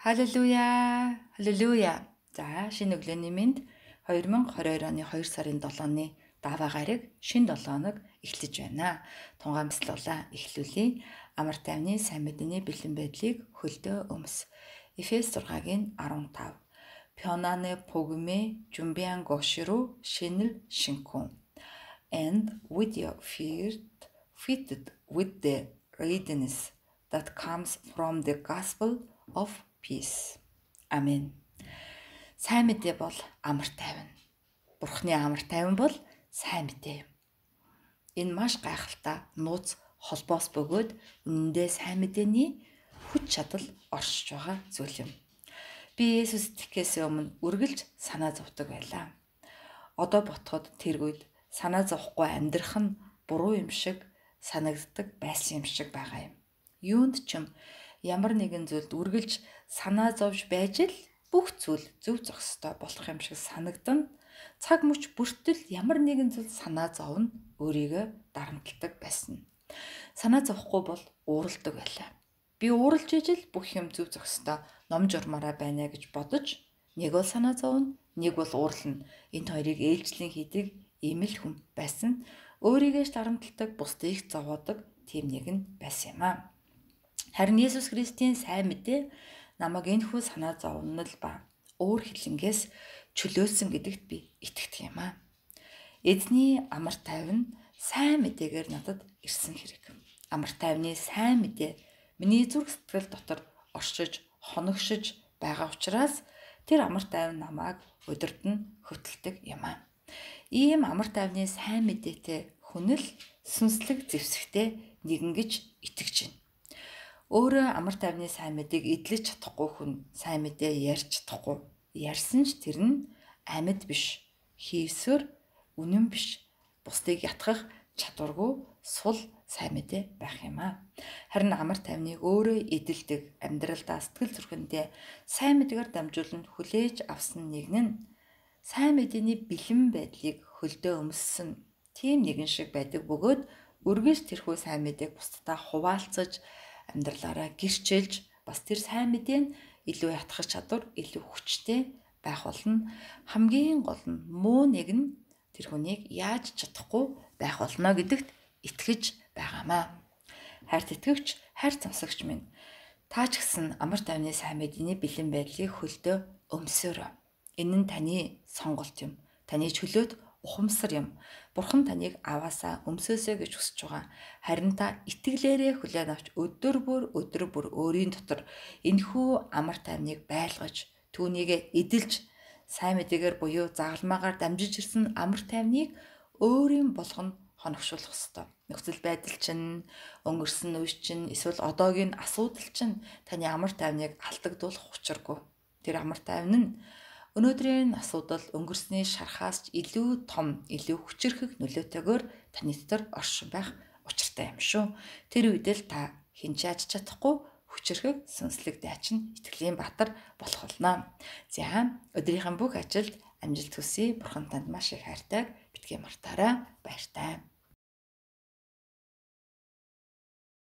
Халелуя. Халелуя. За шинэ өглөөний мэнд 2022 оны 2 сарын 7-ны даваа гараг шинэ 7 хоног эхлэж байна. Тунгаамслуулаа эхлүүлье. Амар тайвны сайн мэдээний бэлэн байдлыг хөлдөө өмс. Эфес 6-гийн 15. Пёнаны погме жумбиан гоширу шинэл шинкун. And with your feet fitted with the readiness that comes from the gospel of peace. Амен. Сайн мэдээ бол амар тайван. Бурхны амар тайван бол сайн мэдээ юм. Энэ маш гайхалтай нууц холбоос бөгөөд үнэндээ сайн мэдээний хүч чадал оршиж байгаа зүйл юм. Би Есүс итгэхээс өмнө үргэлж санаа зовдөг байлаа. Одоо ботход тэр үед санаа зовхгүй амьдрах нь буруу юм шиг санагддаг байсан юм шиг байгаа юм. Юунд ч юм ямар нэгэн зүйлд үргэлж санаа зовж байж л бүх зүйл зөв зохистой болох юм шиг санагдана. Цаг мөч бүртэл ямар нэгэн зүйл санаа зовно, өөрийгөө дарамтлагдаг байсан. Санаа зовхгүй бол ууралдаг байлаа. Би ууралж ижил бүх юм зөв зохистой ном журмаараа байна гэж бодож нэг бол санаа зовно, нэг бол уурална. Энд хоёрыг ээлжлэн хийдэг ийм л хүн байсан. Өөрийгөө ч дарамтлагдаг, бусдыг зовоодаг тийм нэг нь байсан юм аа. Харин Есүс Христийн сайн мэдээ намайг энэ хүү санаа зовнол ба өөр хилэнгээс чөлөөлсөн гэдэгт би итгэдэг юм аа. Эзний амар тайван сайн мэдээгээр надад ирсэн хэрэг. Амар тайвны сайн мэдээ миний зүрх сэтгэл дотор оршиж, хоногшиж байгаа учраас тэр амар тайван намайг өдөрт нь хөтэлдэг юм аа. Ийм амар тайвны сайн мэдээтэй хүн л сүнслэг зэвсэгтээ нэгэн гэж итгэж байна өөрөө амар тайвны сайн мэдээг эдлэж чадахгүй хүн сайн мэдээ ярьж чадахгүй. Ярьсан ч тэр нь амьд биш. Хийсвэр үнэн биш. Бусдыг ятгах чадваргүй сул сайн мэдээ байх юм аа. Харин амар тайвныг өөрөө эдэлдэг амьдралдаа сэтгэл зүрхэндээ сайн мэдгээр дамжуулан хүлээж авсан нэгэн нь сайн мэдээний бэлэн байдлыг хөлдөө өмссөн тийм нэгэн шиг байдаг бөгөөд үргэлж тэрхүү сайн мэдээг бусдад хуваалцаж амьдралаараа гэрчилж бас тэр сайн мэдээ нь илүү ятгах чадвар, илүү хүчтэй байх болно. Хамгийн гол нь муу нэг нь тэр хүнийг яаж чадахгүй байх болно гэдэгт итгэж байгаамаа. Хайр тэтгэвч, хайр цансагч минь. Та ч гэсэн амар тайвны сайн мэдээний бэлэн байдлыг хөлдөө өмсөөрөө. Энэ нь таны сонголт юм. Таны чөлөөт ухамсар юм. Бурхан таныг аваасаа өмсөөсэй гэж хүсэж байгаа. Харин та итгэлээрээ хүлээн авч өдөр бүр өдөр бүр өөрийн дотор энхүү амар таймныг байлгаж, түүнийг эдэлж, сайн мэдээгээр буюу загалмаагаар дамжиж ирсэн амар таймныг өөрийн болгоно хоногшуулах ёстой. Нөхцөл байдал чинь, өнгөрсөн үе чинь, эсвэл одоогийн асуудал чинь таны амар таймныг алдагдуулах учиргүй. Тэр амар тайван нь Өнөөдрийн асуудал өнгөрсний шархаас ч илүү том, илүү хүчирхэг нөлөөтэйгээр таны дотор оршин байх учиртай юм шүү. Тэр үед л та хинж яаж чадахгүй хүчирхэг сүнслэг дайчин итгэлийн баатар болох болно. За өдрийнхөө бүх ажилд амжилт хүсье. Бурхан танд маш их хайртай. Битгий мартаарай. Баяртай.